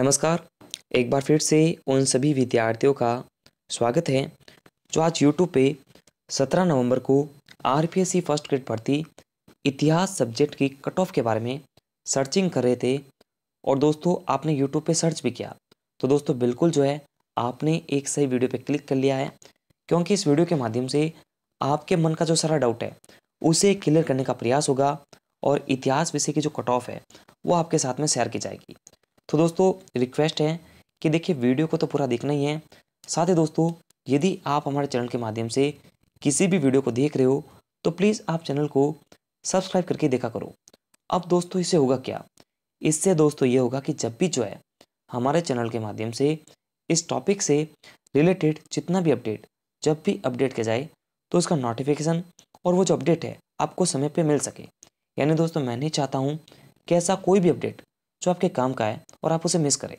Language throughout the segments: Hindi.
नमस्कार एक बार फिर से उन सभी विद्यार्थियों का स्वागत है जो आज यूट्यूब पे 17 नवंबर को R P S C first grade भर्ती इतिहास सब्जेक्ट की कट ऑफ के बारे में सर्चिंग कर रहे थे और दोस्तों आपने यूट्यूब पे सर्च भी किया तो दोस्तों बिल्कुल जो है आपने एक सही वीडियो पे क्लिक कर लिया है क्योंकि इस वीडियो के माध्यम से आपके मन का जो सारा डाउट है उसे क्लियर करने का प्रयास होगा और इतिहास विषय की जो कट ऑफ है वो आपके साथ में शेयर की जाएगी तो दोस्तों रिक्वेस्ट है कि देखिए वीडियो को तो पूरा देखना ही है साथ ही दोस्तों यदि आप हमारे चैनल के माध्यम से किसी भी वीडियो को देख रहे हो तो प्लीज़ आप चैनल को सब्सक्राइब करके देखा करो अब दोस्तों इससे होगा क्या इससे दोस्तों ये होगा कि जब भी जो है हमारे चैनल के माध्यम से इस टॉपिक से रिलेटेड जितना भी अपडेट जब भी अपडेट किया जाए तो उसका नोटिफिकेशन और वो जो अपडेट है आपको समय पे मिल सके यानी दोस्तों मैं नहीं चाहता हूँ कि ऐसा कोई भी अपडेट जो आपके काम का है और आप उसे मिस करें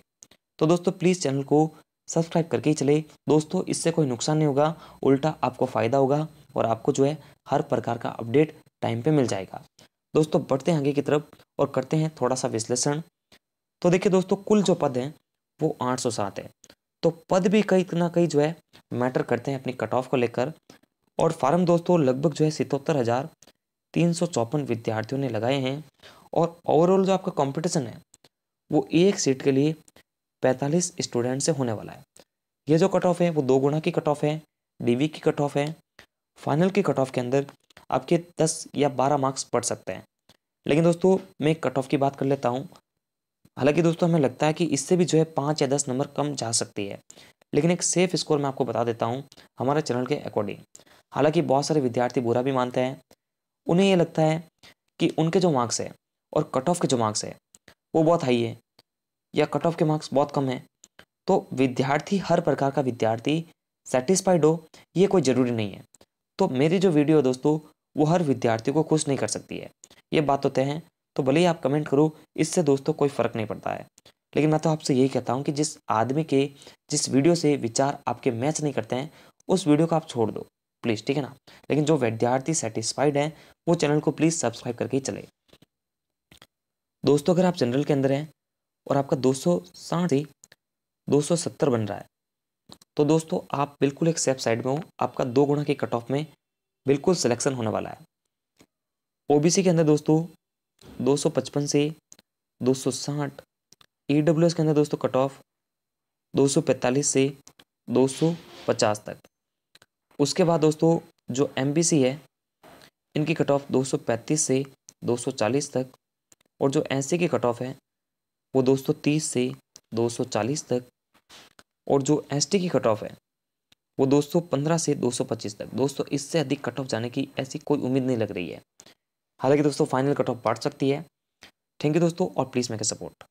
तो दोस्तों प्लीज़ चैनल को सब्सक्राइब करके ही चले दोस्तों इससे कोई नुकसान नहीं होगा उल्टा आपको फ़ायदा होगा और आपको जो है हर प्रकार का अपडेट टाइम पे मिल जाएगा दोस्तों बढ़ते हैं आगे की तरफ और करते हैं थोड़ा सा विश्लेषण तो देखिए दोस्तों कुल जो पद हैं वो आठ सात है तो पद भी कहीं ना कहीं जो है मैटर करते हैं अपनी कट ऑफ को लेकर और फार्म दोस्तों लगभग जो है सितहत्तर हज़ार तीन सौ चौपन विद्यार्थियों ने लगाए हैं और ओवरऑल जो आपका कंपटीशन है वो एक सीट के लिए पैंतालीस स्टूडेंट से होने वाला है ये जो कट ऑफ है वो दो गुणा की कट ऑफ है डीवी की कट ऑफ है फाइनल की कट ऑफ के अंदर आपके दस या बारह मार्क्स पड़ सकते हैं लेकिन दोस्तों मैं कट ऑफ की बात कर लेता हूँ हालांकि दोस्तों हमें लगता है कि इससे भी जो है पाँच या दस नंबर कम जा सकती है लेकिन एक सेफ स्कोर मैं आपको बता देता हूँ हमारे चैनल के अकॉर्डिंग हालांकि बहुत सारे विद्यार्थी बुरा भी मानते हैं उन्हें ये लगता है कि उनके जो मार्क्स है और कट ऑफ के जो मार्क्स है वो बहुत हाई है या कट ऑफ के मार्क्स बहुत कम है तो विद्यार्थी हर प्रकार का विद्यार्थी सेटिस्फाइड हो ये कोई ज़रूरी नहीं है तो मेरी जो वीडियो है दोस्तों वो हर विद्यार्थी को खुश नहीं कर सकती है ये बात तो तय है तो भले ही आप कमेंट करो इससे दोस्तों कोई फ़र्क नहीं पड़ता है लेकिन मैं तो आपसे यही कहता हूँ कि जिस आदमी के जिस वीडियो से विचार आपके मैच नहीं करते हैं उस वीडियो को आप छोड़ दो प्लीज़ ठीक है ना लेकिन जो विद्यार्थी सेटिस्फाइड हैं वो चैनल को प्लीज़ सब्सक्राइब करके ही चले दोस्तों अगर आप जनरल के अंदर हैं और आपका दो सौ साठ से दो सौ सत्तर बन रहा है तो दोस्तों आप बिल्कुल एक सेफ साइड में हो आपका दो गुणा के कट ऑफ में बिल्कुल सिलेक्शन होने वाला है ओबीसी के अंदर दोस्तों दो सौ पचपन से दो सौ साठ ई डब्ल्यू एस के अंदर दोस्तों कट ऑफ दो सौ पैंतालीस से दो सौ पचास तक उसके बाद दोस्तों जो एम बी सी है इनकी कट ऑफ दो सौ पैंतीस से दो सौ चालीस तक और जो एन की कट ऑफ है वो 230 से 240 तक और जो एस की कट ऑफ है वो 215 से 225 तक दोस्तों इससे अधिक कट ऑफ जाने की ऐसी कोई उम्मीद नहीं लग रही है हालांकि दोस्तों फाइनल कट ऑफ बढ़ सकती है थैंक यू दोस्तों और प्लीज़ के सपोर्ट